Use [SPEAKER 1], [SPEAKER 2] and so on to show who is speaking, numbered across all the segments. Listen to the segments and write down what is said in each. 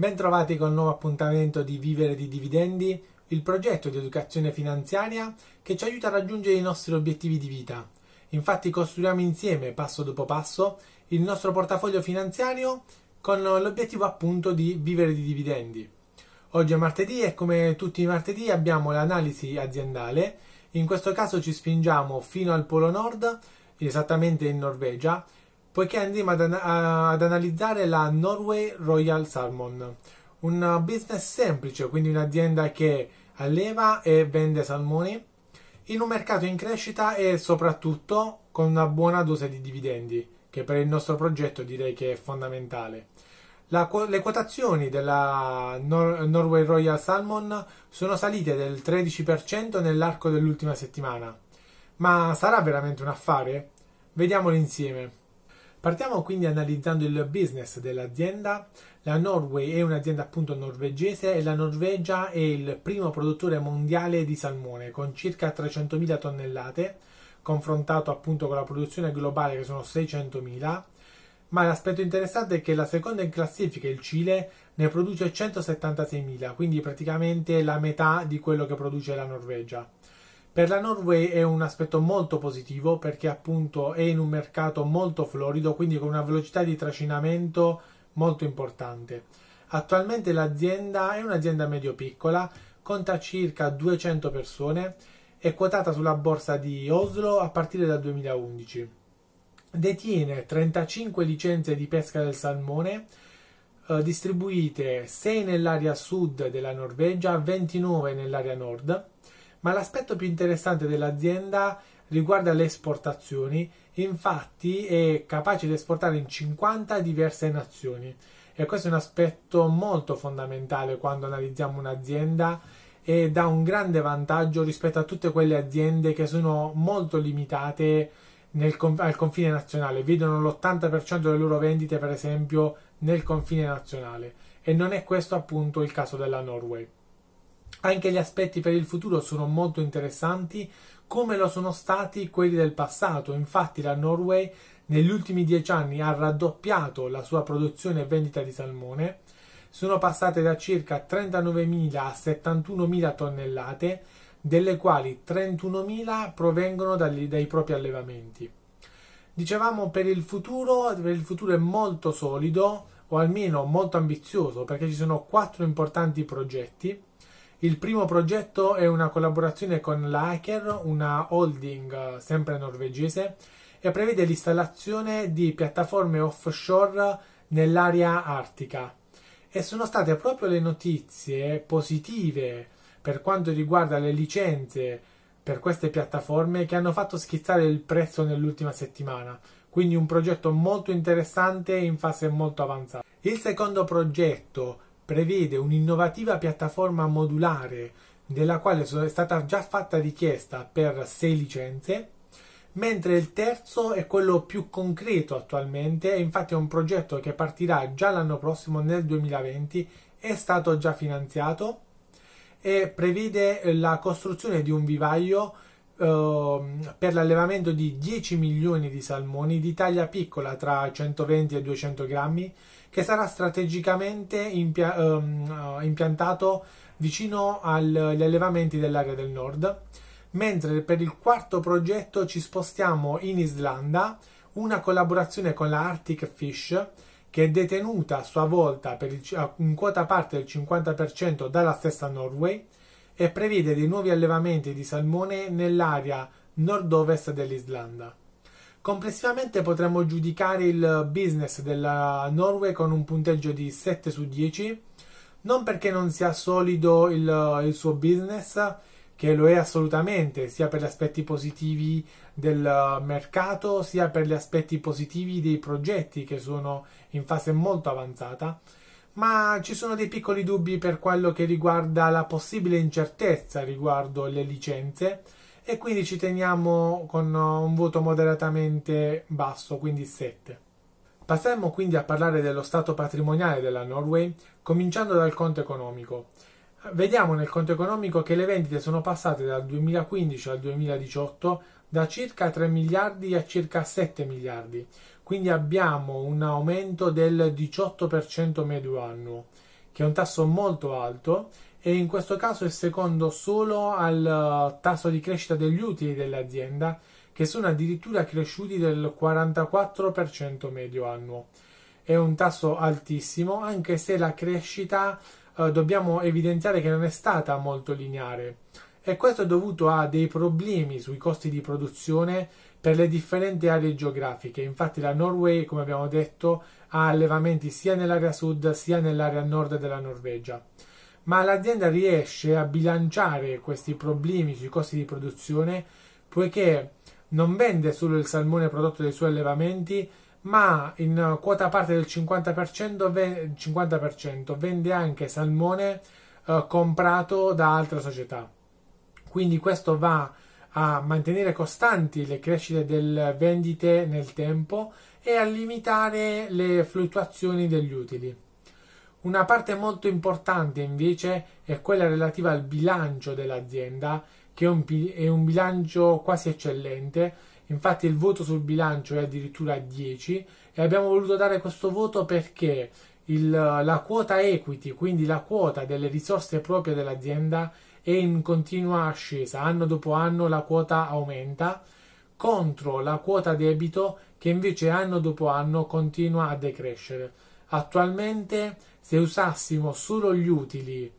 [SPEAKER 1] Bentrovati col nuovo appuntamento di Vivere di Dividendi, il progetto di educazione finanziaria che ci aiuta a raggiungere i nostri obiettivi di vita. Infatti costruiamo insieme, passo dopo passo, il nostro portafoglio finanziario con l'obiettivo appunto di vivere di dividendi. Oggi è martedì e come tutti i martedì abbiamo l'analisi aziendale. In questo caso ci spingiamo fino al Polo Nord, esattamente in Norvegia, poiché andiamo ad, an- ad analizzare la Norway Royal Salmon, un business semplice, quindi un'azienda che alleva e vende salmoni in un mercato in crescita e soprattutto con una buona dose di dividendi, che per il nostro progetto direi che è fondamentale. La, le quotazioni della Nor- Norway Royal Salmon sono salite del 13% nell'arco dell'ultima settimana. Ma sarà veramente un affare? Vediamolo insieme. Partiamo quindi analizzando il business dell'azienda. La Norway è un'azienda appunto norvegese e la Norvegia è il primo produttore mondiale di salmone con circa 300.000 tonnellate, confrontato appunto con la produzione globale che sono 600.000. Ma l'aspetto interessante è che la seconda in classifica, il Cile, ne produce 176.000, quindi praticamente la metà di quello che produce la Norvegia. Per la Norway è un aspetto molto positivo perché appunto è in un mercato molto florido, quindi con una velocità di trascinamento molto importante. Attualmente l'azienda è un'azienda medio-piccola, conta circa 200 persone, è quotata sulla borsa di Oslo a partire dal 2011. Detiene 35 licenze di pesca del salmone, eh, distribuite 6 nell'area sud della Norvegia, 29 nell'area nord ma l'aspetto più interessante dell'azienda riguarda le esportazioni, infatti è capace di esportare in 50 diverse nazioni e questo è un aspetto molto fondamentale quando analizziamo un'azienda e dà un grande vantaggio rispetto a tutte quelle aziende che sono molto limitate nel, al confine nazionale, vedono l'80% delle loro vendite per esempio nel confine nazionale e non è questo appunto il caso della Norway. Anche gli aspetti per il futuro sono molto interessanti, come lo sono stati quelli del passato. Infatti la Norway negli ultimi dieci anni ha raddoppiato la sua produzione e vendita di salmone, sono passate da circa 39.000 a 71.000 tonnellate, delle quali 31.000 provengono dagli, dai propri allevamenti. Dicevamo per il futuro, per il futuro è molto solido o almeno molto ambizioso perché ci sono quattro importanti progetti il primo progetto è una collaborazione con l'Aker, una holding eh, sempre norvegese, e prevede l'installazione di piattaforme offshore nell'area artica. E sono state proprio le notizie positive per quanto riguarda le licenze per queste piattaforme che hanno fatto schizzare il prezzo nell'ultima settimana. Quindi un progetto molto interessante in fase molto avanzata. Il secondo progetto prevede un'innovativa piattaforma modulare della quale è stata già fatta richiesta per sei licenze, mentre il terzo è quello più concreto attualmente e infatti è un progetto che partirà già l'anno prossimo nel 2020, è stato già finanziato e prevede eh, la costruzione di un vivaio ehm, per l'allevamento di 10 milioni di salmoni di taglia piccola tra 120 e 200 grammi che sarà strategicamente impia- um, impiantato vicino agli allevamenti dell'area del nord, mentre per il quarto progetto ci spostiamo in Islanda, una collaborazione con la Arctic Fish che è detenuta a sua volta il, in quota parte del 50% dalla stessa Norway e prevede dei nuovi allevamenti di salmone nell'area nord-ovest dell'Islanda. Complessivamente potremmo giudicare il business della Norway con un punteggio di 7 su 10, non perché non sia solido il, il suo business, che lo è assolutamente, sia per gli aspetti positivi del mercato, sia per gli aspetti positivi dei progetti che sono in fase molto avanzata, ma ci sono dei piccoli dubbi per quello che riguarda la possibile incertezza riguardo le licenze e quindi ci teniamo con uh, un voto moderatamente basso, quindi 7. Passiamo quindi a parlare dello stato patrimoniale della Norway, cominciando dal conto economico. Vediamo nel conto economico che le vendite sono passate dal 2015 al 2018 da circa 3 miliardi a circa 7 miliardi, quindi abbiamo un aumento del 18% medio annuo, che è un tasso molto alto e in questo caso è secondo solo al eh, tasso di crescita degli utili dell'azienda che sono addirittura cresciuti del 44% medio annuo. È un tasso altissimo anche se la crescita eh, dobbiamo evidenziare che non è stata molto lineare e questo è dovuto a dei problemi sui costi di produzione per le differenti aree geografiche. Infatti la Norway, come abbiamo detto, ha allevamenti sia nell'area sud sia nell'area nord della Norvegia ma l'azienda riesce a bilanciare questi problemi sui costi di produzione poiché non vende solo il salmone prodotto dai suoi allevamenti, ma in quota parte del 50%, 50% vende anche salmone eh, comprato da altre società. Quindi questo va a mantenere costanti le crescite delle vendite nel tempo e a limitare le fluttuazioni degli utili. Una parte molto importante invece è quella relativa al bilancio dell'azienda, che è un, è un bilancio quasi eccellente, infatti il voto sul bilancio è addirittura 10 e abbiamo voluto dare questo voto perché il, la quota equity, quindi la quota delle risorse proprie dell'azienda, è in continua ascesa, anno dopo anno la quota aumenta contro la quota debito che invece anno dopo anno continua a decrescere. Attualmente, se usassimo solo gli utili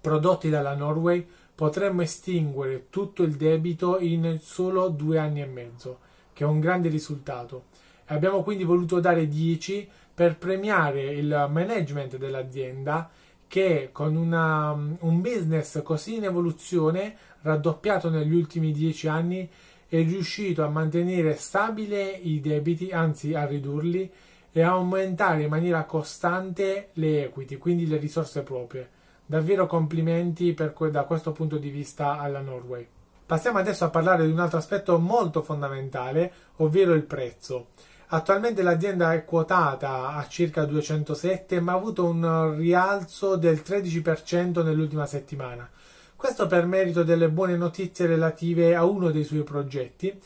[SPEAKER 1] prodotti dalla Norway, potremmo estinguere tutto il debito in solo due anni e mezzo, che è un grande risultato. Abbiamo quindi voluto dare 10 per premiare il management dell'azienda che con una, un business così in evoluzione, raddoppiato negli ultimi 10 anni, è riuscito a mantenere stabile i debiti, anzi a ridurli e aumentare in maniera costante le equity, quindi le risorse proprie. Davvero complimenti que- da questo punto di vista alla Norway. Passiamo adesso a parlare di un altro aspetto molto fondamentale, ovvero il prezzo. Attualmente l'azienda è quotata a circa 207, ma ha avuto un rialzo del 13% nell'ultima settimana. Questo per merito delle buone notizie relative a uno dei suoi progetti,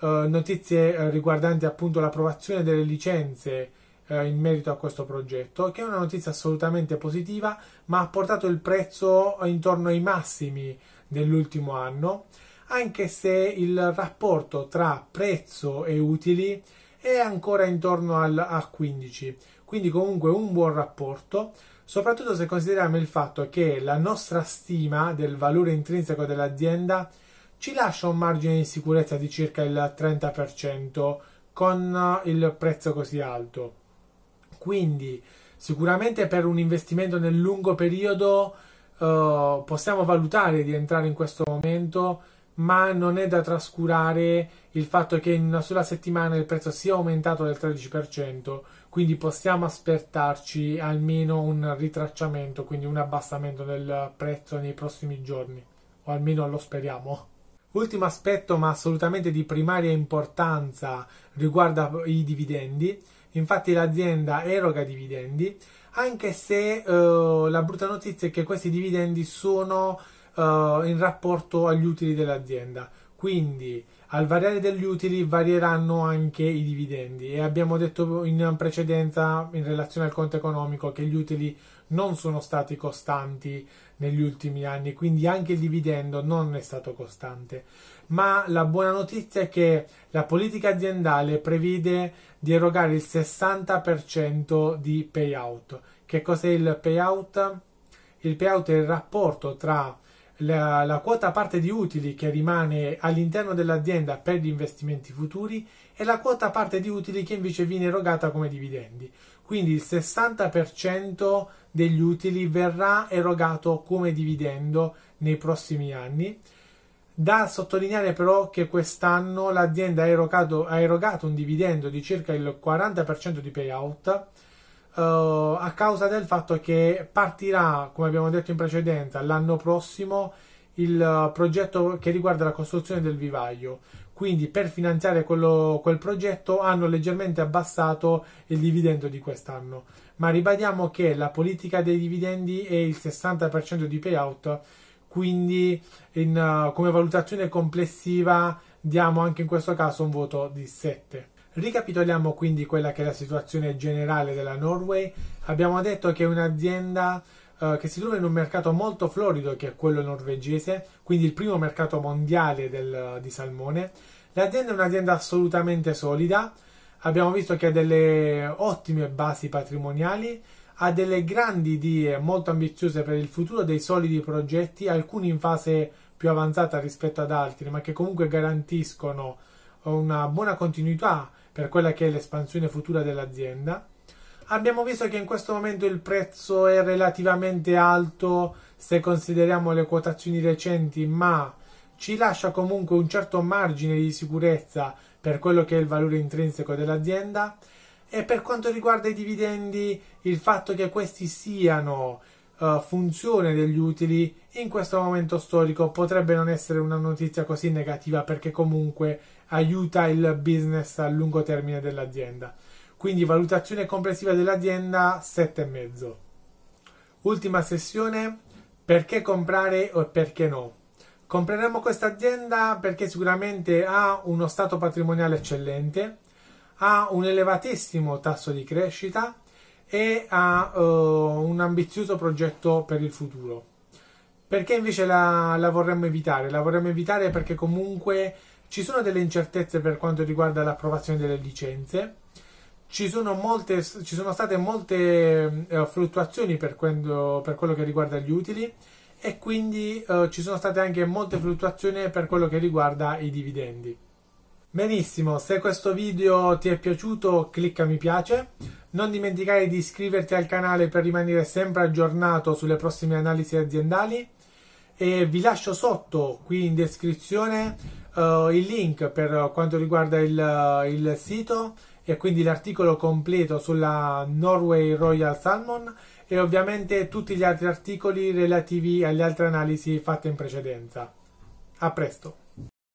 [SPEAKER 1] eh, notizie eh, riguardanti appunto l'approvazione delle licenze eh, in merito a questo progetto, che è una notizia assolutamente positiva, ma ha portato il prezzo intorno ai massimi dell'ultimo anno, anche se il rapporto tra prezzo e utili è ancora intorno al, a 15, quindi comunque un buon rapporto, soprattutto se consideriamo il fatto che la nostra stima del valore intrinseco dell'azienda è ci lascia un margine di sicurezza di circa il 30% con eh, il prezzo così alto. Quindi sicuramente per un investimento nel lungo periodo eh, possiamo valutare di entrare in questo momento, ma non è da trascurare il fatto che in una sola settimana il prezzo sia aumentato del 13%, quindi possiamo aspettarci almeno un ritracciamento, quindi un abbassamento del prezzo nei prossimi giorni, o almeno lo speriamo. Ultimo aspetto, ma assolutamente di primaria importanza, riguarda i dividendi. Infatti l'azienda eroga dividendi, anche se eh, la brutta notizia è che questi dividendi sono eh, in rapporto agli utili dell'azienda. Quindi al variare degli utili varieranno anche i dividendi e abbiamo detto in precedenza in relazione al conto economico che gli utili non sono stati costanti negli ultimi anni, quindi anche il dividendo non è stato costante. Ma la buona notizia è che la politica aziendale prevede di erogare il 60% di payout. Che cos'è il payout? Il payout è il rapporto tra la, la quota parte di utili che rimane all'interno dell'azienda per gli investimenti futuri e la quota parte di utili che invece viene erogata come dividendi. Quindi il 60% degli utili verrà erogato come dividendo nei prossimi anni. Da sottolineare però che quest'anno l'azienda ha erogato, ha erogato un dividendo di circa il 40% di payout uh, a causa del fatto che partirà, come abbiamo detto in precedenza, l'anno prossimo il eh, progetto che riguarda la costruzione del vivaio. Quindi per finanziare quello, quel progetto hanno leggermente abbassato il dividendo di quest'anno. Ma ribadiamo che la politica dei dividendi è il 60% di payout, quindi in, uh, come valutazione complessiva diamo anche in questo caso un voto di 7. Ricapitoliamo quindi quella che è la situazione generale della Norway. Abbiamo detto che è un'azienda eh, che si trova in un mercato molto florido che è quello norvegese, quindi il primo mercato mondiale del, di salmone. L'azienda è un'azienda assolutamente solida, abbiamo visto che ha delle ottime basi patrimoniali, ha delle grandi idee molto ambiziose per il futuro, dei solidi progetti, alcuni in fase più avanzata rispetto ad altri, ma che comunque garantiscono una buona continuità per quella che è l'espansione futura dell'azienda. Abbiamo visto che in questo momento il prezzo è relativamente alto se consideriamo le quotazioni recenti, ma ci lascia comunque un certo margine di sicurezza per quello che è il valore intrinseco dell'azienda. E per quanto riguarda i dividendi, il fatto che questi siano uh, funzione degli utili in questo momento storico potrebbe non essere una notizia così negativa perché comunque aiuta il business a lungo termine dell'azienda. Quindi valutazione complessiva dell'azienda 7,5. Ultima sessione, perché comprare o perché no? Compreremo questa azienda perché sicuramente ha uno stato patrimoniale eccellente, ha un elevatissimo tasso di crescita e ha uh, un ambizioso progetto per il futuro. Perché invece la, la vorremmo evitare? La vorremmo evitare perché comunque ci sono delle incertezze per quanto riguarda l'approvazione delle licenze. Ci sono, molte, ci sono, state molte eh, fluttuazioni per quello, per quello, che riguarda gli utili e quindi eh, ci sono state anche molte fluttuazioni per quello che riguarda i dividendi. Benissimo, se questo video ti è piaciuto clicca mi piace, non dimenticare di iscriverti al canale per rimanere sempre aggiornato sulle prossime analisi aziendali e vi lascio sotto qui in descrizione uh, il link per quanto riguarda il, eh, il sito e quindi l'articolo completo sulla Norway Royal Salmon e ovviamente tutti gli altri articoli relativi alle altre analisi fatte in precedenza. A presto!